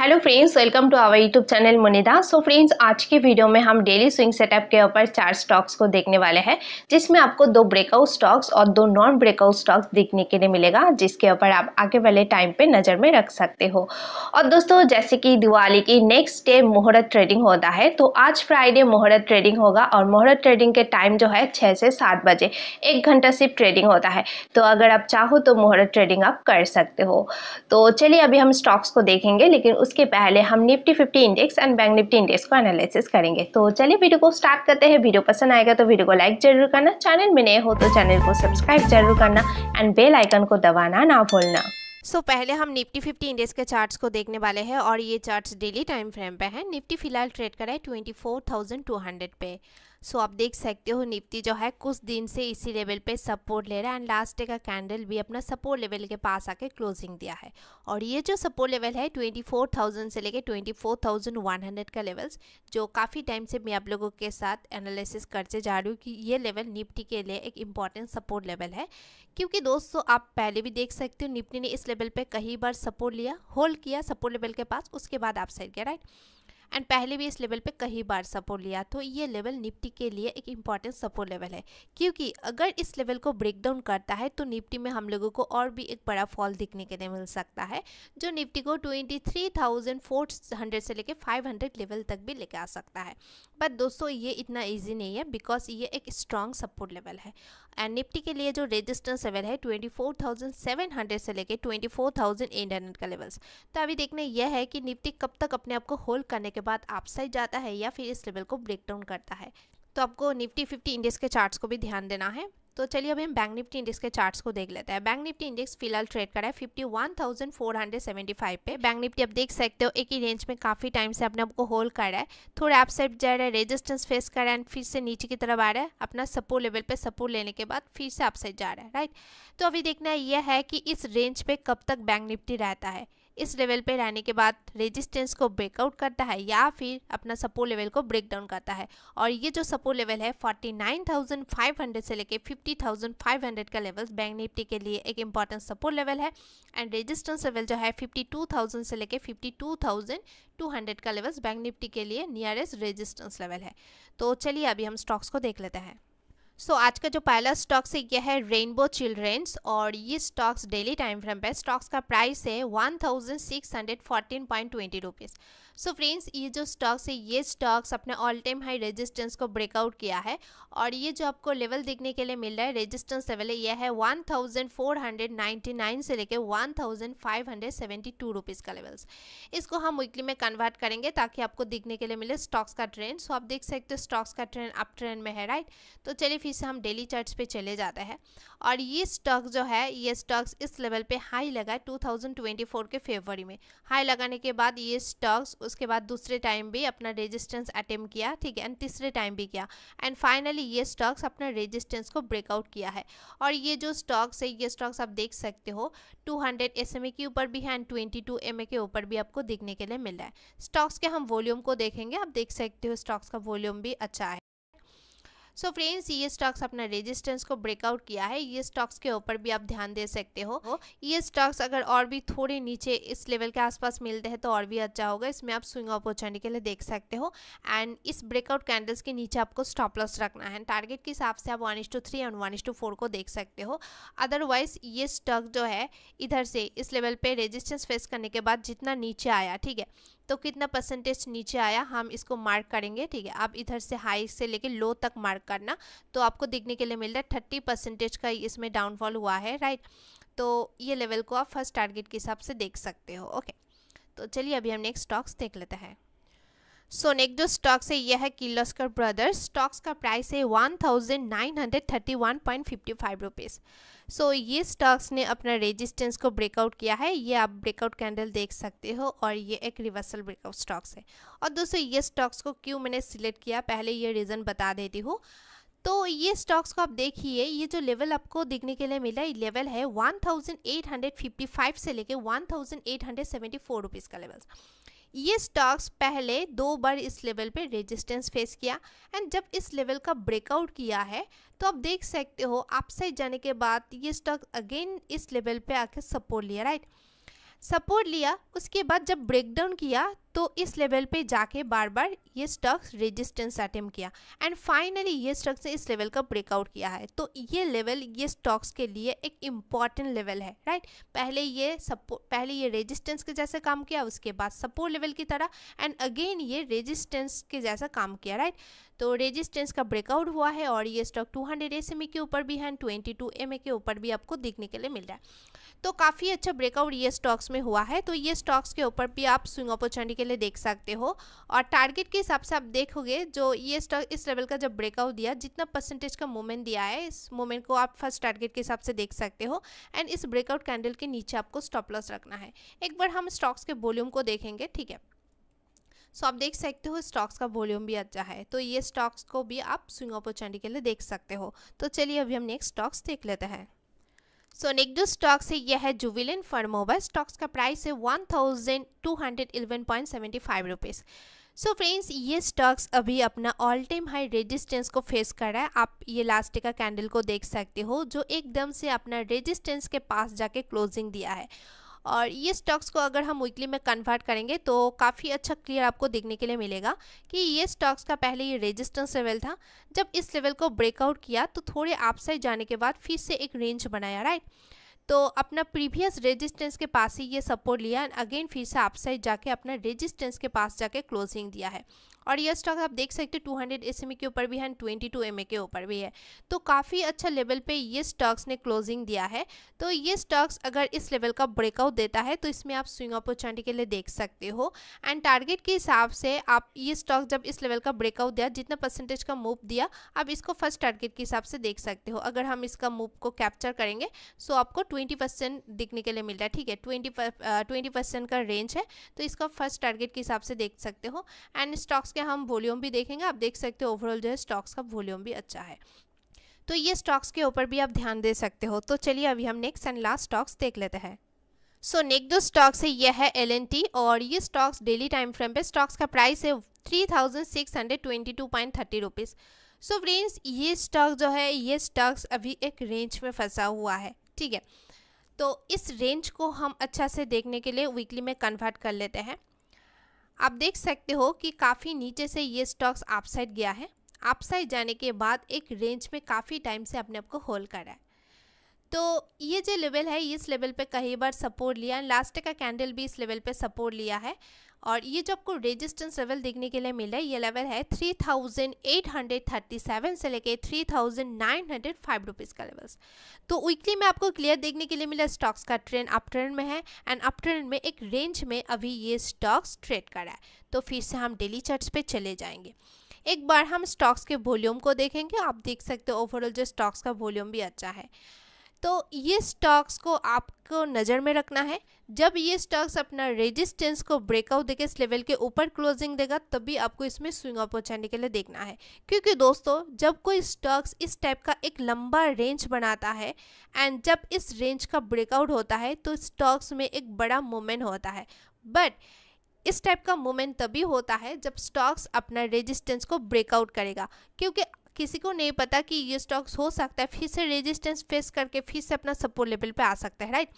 hello friends welcome to our YouTube channel Munida so friends आज के video में हम डेली स्विंग सेटअप के ऊपर चार स्टॉक्स को देखने वाले हैं जिसमें आपको दो ब्रेकआउट स्टॉक्स और दो नॉन ब्रेकआउट स्टॉक्स देखने के लिए मिलेगा जिसके ऊपर आप आगे वाले टाइम पे नज़र में रख सकते हो और दोस्तों जैसे कि दिवाली की नेक्स्ट डे मुहूर्त ट्रेडिंग होता है तो आज फ्राइडे मुहूर्त ट्रेडिंग होगा और मुहूर्त ट्रेडिंग के टाइम जो है छः से सात बजे एक घंटा सिर्फ ट्रेडिंग होता है तो अगर आप चाहो तो मुहूर्त ट्रेडिंग आप कर सकते हो तो चलिए अभी हम स्टॉक्स को देखेंगे लेकिन उसके पहले हम Nifty fifty index and bank Nifty index को एनालिसिस करेंगे तो चलिए वीडियो को स्टार्ट करते हैं वीडियो पसंद आएगा तो वीडियो को लाइक जरूर करना चैनल में नए हो तो चैनल को सब्सक्राइब जरूर करना एंड बेल आइकन को दबाना ना भूलना सो so, पहले हम निफ्टी 50 इंडेक्स के चार्ट्स को देखने वाले हैं और ये चार्ट्स डेली टाइम फ्रेम पे हैं निफ्टी फिलहाल ट्रेड करा है 24,200 पे सो आप देख सकते हो निफ्टी जो है कुछ दिन से इसी लेवल पे सपोर्ट ले रहा है एंड लास्ट डे का कैंडल भी अपना सपोर्ट लेवल के पास आके क्लोजिंग दिया है और ये जो सपोर्ट लेवल है 24,000 से लेके 24,100 का लेवल्स जो काफ़ी टाइम से मैं आप लोगों के साथ एनालिसिस करते जा रही हूँ कि ये लेवल निफ्टी के लिए एक इम्पॉर्टेंट सपोर्ट लेवल है क्योंकि दोस्तों आप पहले भी देख सकते हो निफ्टी ने इस लेवल पर कई बार सपोर्ट लिया होल्ड किया सपोर्ट लेवल के पास उसके बाद आप साइड गया राइट एंड पहले भी इस लेवल पे कई बार सपोर्ट लिया तो ये लेवल निफ्टी के लिए एक इम्पॉर्टेंट सपोर्ट लेवल है क्योंकि अगर इस लेवल को ब्रेक डाउन करता है तो निफ्टी में हम लोगों को और भी एक बड़ा फॉल दिखने के लिए मिल सकता है जो निफ्टी को twenty three thousand four hundred से लेकर फाइव हंड्रेड लेवल तक भी लेके आ सकता है बट दोस्तों ये इतना ईजी नहीं है बिकॉज ये एक स्ट्रॉन्ग सपोर्ट लेवल है एंड निफ्टी के लिए जो रेजिस्टेंस लेवल है twenty four thousand seven hundred से लेकर twenty four thousand eight hundred का लेवल्स तो अभी देखना यह है कि निफ्टी कब तक अपने आप को होल्ड करने के बाद अपसाइड जाता है या फिर इस लेवल को ब्रेक डाउन करता है तो आपको निफ्टी फिफ्टी इंडेक्स के चार्ट्स को भी ध्यान देना है तो चलिए अभी हम बैंक निफ्टी इंडेक्स के चार्ट्स को देख लेते हैं बैंक निफ्टी इंडेक्स फिलहाल ट्रेड करा है 51,475 पे बैंक निफ्टी आप देख सकते हो एक ही रेंज में काफ़ी टाइम से अपने आपको होल्ड कर रहा है थोड़ा अपसेट जा रहा है रेजिस्टेंस फेस कर रहा है फिर से नीचे की तरफ आ रहा है अपना सपोर्ट लेवल पर सपोर्ट लेने के बाद फिर से अपसेट जा रहा है राइट तो अभी देखना यह है कि इस रेंज पर कब तक बैंक निफ्टी रहता है इस लेवल पे रहने के बाद रेजिस्टेंस को ब्रेकआउट करता है या फिर अपना सपोर्ट लेवल को ब्रेक डाउन करता है और ये जो सपोर्ट लेवल है 49,500 से लेके 50,500 का लेवल बैंक निफ्टी के लिए एक इंपॉर्टेंट सपोर्ट लेवल है एंड रेजिस्टेंस लेवल जो है 52,000 से लेके 52,200 का लेवल्स बैंक निफ्टी के लिए नियरेस्ट रेजिस्टेंस लेवल है तो चलिए अभी हम स्टॉक्स को देख लेते हैं सो so, आज का जो पहला स्टॉक्स है यह है रेनबो चिल्ड्रेंस और ये स्टॉक्स डेली टाइम फ्रेम पे स्टॉक्स का प्राइस है one thousand six hundred fourteen point twenty rupees so friends ये जो स्टॉक्स है ये स्टॉक्स अपने ऑल टाइम हाई रेजिस्टेंस को ब्रेकआउट किया है और ये जो आपको लेवल देखने के लिए मिल रहा है रेजिस्टेंस लेवल है यह है वन से लेकर वन रुपीज़ का लेवल्स इसको हम वीकली में कन्वर्ट करेंगे ताकि आपको देखने के लिए मिले स्टॉक्स का ट्रेंड सो आप देख सकते हो स्टॉक्स का ट्रेंड अप ट्रेंड में है राइट तो चलिए फिर से हम डेली चार्ट पे चले जाते हैं और ये स्टॉक जो है ये स्टॉक्स इस लेवल पर हाई लगा है फोर के फेबरी में हाई लगाने के बाद ये स्टॉक्स उसके बाद दूसरे टाइम भी अपना रेजिस्टेंस अटेम किया ठीक है एंड तीसरे टाइम भी किया एंड फाइनली ये स्टॉक्स अपना रेजिस्टेंस को ब्रेकआउट किया है और ये जो स्टॉक्स है ये स्टॉक्स आप देख सकते हो 200 हंड्रेड के ऊपर भी है एंड ट्वेंटी एम के ऊपर भी आपको देखने के लिए मिल रहा है स्टॉक्स के हम वॉल्यूम को देखेंगे आप देख सकते हो स्टॉक्स का वॉल्यूम भी अच्छा है सो फ्रेंड्स ये स्टॉक्स अपना रेजिस्टेंस को ब्रेकआउट किया है ये e स्टॉक्स के ऊपर भी आप ध्यान दे सकते हो ये e स्टॉक्स अगर और भी थोड़े नीचे इस लेवल के आसपास मिलते हैं तो और भी अच्छा होगा इसमें आप स्विंग अपॉर्चुनिटी के लिए देख सकते हो एंड इस ब्रेकआउट कैंडल्स के नीचे आपको स्टॉप लॉस रखना है टारगेट के हिसाब से आप one two three and one two four को देख सकते हो अदरवाइज ये स्टॉक जो है इधर से इस लेवल पर रेजिस्टेंस फेस करने के बाद जितना नीचे आया ठीक है तो कितना परसेंटेज नीचे आया हम इसको मार्क करेंगे ठीक है आप इधर से हाई से लेके लो तक मार्क करना तो आपको देखने के लिए मिल रहा है थर्टी परसेंटेज का इसमें डाउनफॉल हुआ है राइट तो ये लेवल को आप फर्स्ट टारगेट के हिसाब से देख सकते हो ओके तो चलिए अभी हम नेक्स्ट स्टॉक्स देख लेते हैं सोनेक्डो जो स्टॉक्स है यह है किर्लोस्कर ब्रदर्स स्टॉक्स का प्राइस है one thousand nine hundred thirty one point fifty five rupees so ये स्टॉक्स ने अपना रेजिस्टेंस को ब्रेकआउट किया है ये आप ब्रेकआउट कैंडल देख सकते हो और ये एक रिवर्सल ब्रेकआउट स्टॉक्स है और दोस्तों ये स्टॉक्स को क्यों मैंने सिलेक्ट किया पहले ये रीज़न बता देती हूँ तो ये स्टॉक्स को आप देखिए ये जो लेवल आपको देखने के लिए मिला लेवल है फाइव से लेके वन थाउजेंड का लेवल ये स्टॉक्स पहले दो बार इस लेवल पे रेजिस्टेंस फेस किया एंड जब इस लेवल का ब्रेकआउट किया है तो आप देख सकते हो अपसाइड जाने के बाद ये स्टॉक अगेन इस लेवल पे आके सपोर्ट लिया राइट सपोर्ट लिया उसके बाद जब ब्रेकडाउन किया तो इस लेवल पे जाके बार बार ये स्टॉक्स रेजिस्टेंस अटेम्प किया एंड फाइनली ये स्टॉक्स ने इस लेवल का ब्रेकआउट किया है तो ये लेवल ये स्टॉक्स के लिए एक इम्पॉर्टेंट लेवल है राइट पहले ये सपोर्ट पहले ये रेजिस्टेंस के जैसे काम किया उसके बाद सपोर्ट लेवल की तरह एंड अगेन ये रेजिस्टेंस के जैसा काम किया राइट तो रेजिस्टेंस का ब्रेकआउट हुआ है और ये स्टॉक 200 हंड्रेड के ऊपर भी है एंड 22 एमए के ऊपर भी आपको देखने के लिए मिल रहा है तो काफ़ी अच्छा ब्रेकआउट ये स्टॉक्स में हुआ है तो ये स्टॉक्स के ऊपर भी आप स्विंग अपॉर्चुनिटी के लिए देख सकते हो और टारगेट के हिसाब से आप देखोगे जो ये स्टॉक इस लेवल का जब ब्रेकआउट दिया जितना परसेंटेज का मूवमेंट दिया है इस मूवमेंट को आप फर्स्ट टारगेट के हिसाब से देख सकते हो एंड इस ब्रेकआउट कैंडल के नीचे आपको स्टॉप लॉस रखना है एक बार हम स्टॉक्स के वॉल्यूम को देखेंगे ठीक है सो so, आप देख सकते हो स्टॉक्स का वॉल्यूम भी अच्छा है तो ये स्टॉक्स को भी आप स्विंग अपॉर्चुनिटी के लिए देख सकते हो तो चलिए अभी हम नेक्स्ट स्टॉक्स देख लेते हैं सो निगडू स्टॉक्स है यह है जुविलिन फर्मोवा स्टॉक्स का प्राइस है one thousand two hundred eleven point seventy five rupees so friends ये स्टॉक्स अभी अपना ऑल टाइम हाई रेजिस्टेंस को फेस कर रहा है आप ये लास्ट का कैंडल को देख सकते हो जो एकदम से अपना रेजिस्टेंस के पास जाके क्लोजिंग दिया है और ये स्टॉक्स को अगर हम वीकली में कन्वर्ट करेंगे तो काफ़ी अच्छा क्लियर आपको देखने के लिए मिलेगा कि ये स्टॉक्स का पहले ये रेजिस्टेंस लेवल था जब इस लेवल को ब्रेकआउट किया तो थोड़े आपसाइड जाने के बाद फिर से एक रेंज बनाया राइट तो अपना प्रीवियस रेजिस्टेंस के पास ही ये सपोर्ट लिया एंड अगेन फिर से अपसाइड जाके अपना रेजिस्टेंस के पास जाके क्लोजिंग दिया है और ये स्टॉक आप देख सकते हैं टू हंड्रेड एस एम के ऊपर भी है एंड ट्वेंटी टू एम के ऊपर भी है तो काफ़ी अच्छा लेवल पे ये स्टॉक्स ने क्लोजिंग दिया है तो ये स्टॉक्स अगर इस लेवल का ब्रेकआउट देता है तो इसमें आप स्विंग अपॉर्चुनिटी के लिए देख सकते हो एंड टारगेट के हिसाब से आप ये स्टॉक जब इस लेवल का ब्रेकआउट दिया जितना परसेंटेज का मूव दिया आप इसको फर्स्ट टारगेट के हिसाब से देख सकते हो अगर हम इसका मूव को कैप्चर करेंगे सो आपको ट्वेंटी परसेंट देखने के लिए मिल रहा है ठीक है ट्वेंटी ट्वेंटी परसेंट का रेंज है तो इसका फर्स्ट टारगेट के हिसाब से देख सकते हो एंड स्टॉक्स के हम वॉल्यूम भी देखेंगे आप देख सकते हो ओवरऑल जो है स्टॉक्स का वॉल्यूम भी अच्छा है तो ये स्टॉक्स के ऊपर भी आप ध्यान दे सकते हो तो चलिए अभी हम नेक्स्ट एंड लास्ट स्टॉक्स देख लेते हैं सो नेक्स्ट जो स्टॉक्स है यह है एल और ये स्टॉक्स डेली टाइम फ्रेम पे स्टॉक्स का प्राइस है three thousand six hundred twenty two point thirty rupees so friends ये स्टॉक जो है ये स्टॉक्स अभी एक रेंज में फंसा हुआ है ठीक है तो इस रेंज को हम अच्छा से देखने के लिए वीकली में कन्वर्ट कर लेते हैं आप देख सकते हो कि काफ़ी नीचे से ये स्टॉक्स अपसाइड गया है अपसाइड जाने के बाद एक रेंज में काफ़ी टाइम से अपने आप को होल्ड कर रहा है तो ये जो लेवल है इस लेवल पे कई बार सपोर्ट लिया लास्ट का कैंडल भी इस लेवल पे सपोर्ट लिया है और ये जो आपको रेजिस्टेंस लेवल तो देखने के लिए मिला है ये लेवल है 3837 से लेके 3905 रुपीज़ का लेवल्स तो वीकली में आपको क्लियर देखने के लिए मिला स्टॉक्स का ट्रेंड अप ट्रेंड में है एंड अप ट्रेंड में एक रेंज में अभी ये स्टॉक्स ट्रेड कर रहा है तो फिर से हम डेली चार्ट्स पे चले जाएंगे एक बार हम स्टॉक्स के वॉल्यूम को देखेंगे आप देख सकते हो ओवरऑल जो स्टॉक्स का वॉल्यूम भी अच्छा है तो ये स्टॉक्स को आपको नज़र में रखना है जब ये स्टॉक्स अपना रेजिस्टेंस को ब्रेकआउट देके इस लेवल के ऊपर क्लोजिंग देगा तभी आपको इसमें स्विंग अपॉर्चुनिटी के लिए देखना है क्योंकि दोस्तों जब कोई स्टॉक्स इस टाइप का एक लंबा रेंज बनाता है एंड जब इस रेंज का ब्रेकआउट होता है तो स्टॉक्स में एक बड़ा मूवमेंट होता है बट इस टाइप का मूवमेंट तभी होता है जब स्टॉक्स अपना रेजिस्टेंस को ब्रेकआउट करेगा क्योंकि किसी को नहीं पता कि ये स्टॉक्स हो सकता है फिर से रेजिस्टेंस फेस करके फिर से अपना सपोर्ट लेवल पे आ सकता है राइट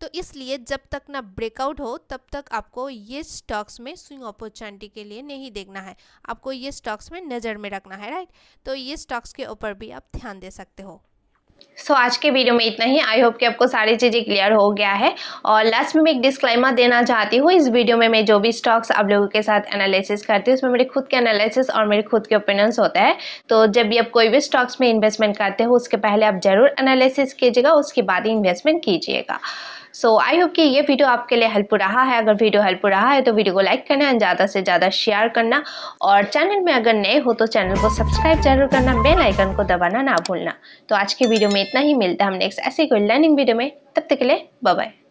तो इसलिए जब तक ना ब्रेकआउट हो तब तक आपको ये स्टॉक्स में स्विंग अपॉर्चुनिटी के लिए नहीं देखना है आपको ये स्टॉक्स में नज़र में रखना है राइट तो ये स्टॉक्स के ऊपर भी आप ध्यान दे सकते हो सो so, आज के वीडियो में इतना ही आई होप कि आपको सारी चीज़ें क्लियर हो गया है और लास्ट में मैं एक डिस्क्लाइमर देना चाहती हूँ इस वीडियो में मैं जो भी स्टॉक्स आप लोगों के साथ एनालिसिस करती हूँ उसमें मेरे खुद के एनालिसिस और मेरे खुद के ओपिनियंस होता है तो जब भी आप कोई भी स्टॉक्स में इन्वेस्टमेंट करते हो उसके पहले आप ज़रूर एनालिसिस कीजिएगा उसके बाद ही इन्वेस्टमेंट कीजिएगा सो आई होप कि ये वीडियो आपके लिए हेल्पफुल रहा है अगर वीडियो हेल्पफुल रहा है तो वीडियो को लाइक करना एंड ज़्यादा से ज़्यादा शेयर करना और चैनल में अगर नए हो तो चैनल को सब्सक्राइब जरूर करना बेल आइकन को दबाना ना भूलना तो आज की वीडियो में इतना ही मिलता है हम नेक्स्ट ऐसी कोई लर्निंग वीडियो में तब तक के लिए बाय